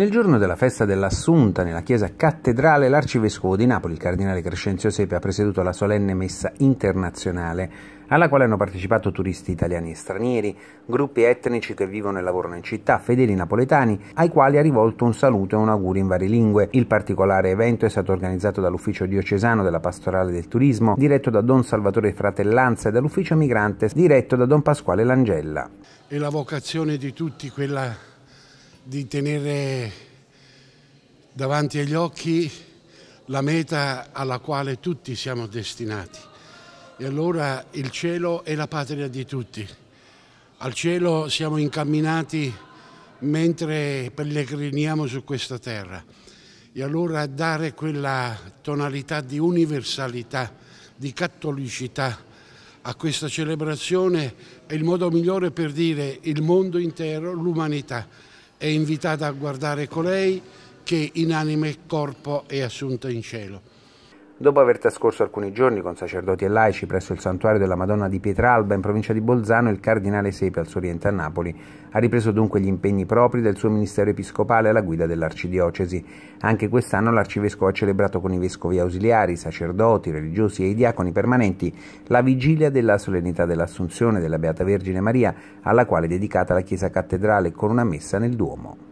Nel giorno della festa dell'Assunta nella chiesa cattedrale l'arcivescovo di Napoli, il cardinale Crescenzio Sepe, ha presieduto la solenne messa internazionale alla quale hanno partecipato turisti italiani e stranieri, gruppi etnici che vivono e lavorano in città, fedeli napoletani, ai quali ha rivolto un saluto e un augurio in varie lingue. Il particolare evento è stato organizzato dall'Ufficio diocesano della Pastorale del Turismo, diretto da Don Salvatore Fratellanza e dall'Ufficio Migrante, diretto da Don Pasquale Langella. E la vocazione di tutti quella di tenere davanti agli occhi la meta alla quale tutti siamo destinati. E allora il cielo è la patria di tutti. Al cielo siamo incamminati mentre pellegriniamo su questa terra. E allora dare quella tonalità di universalità, di cattolicità a questa celebrazione è il modo migliore per dire il mondo intero, l'umanità è invitata a guardare colei che in anima e corpo è assunta in cielo. Dopo aver trascorso alcuni giorni con sacerdoti e laici presso il santuario della Madonna di Pietralba in provincia di Bolzano, il cardinale Sepe al suo oriente a Napoli ha ripreso dunque gli impegni propri del suo ministero episcopale alla guida dell'arcidiocesi. Anche quest'anno l'arcivescovo ha celebrato con i vescovi ausiliari, sacerdoti, religiosi e i diaconi permanenti la vigilia della solennità dell'Assunzione della Beata Vergine Maria, alla quale è dedicata la chiesa cattedrale con una messa nel Duomo.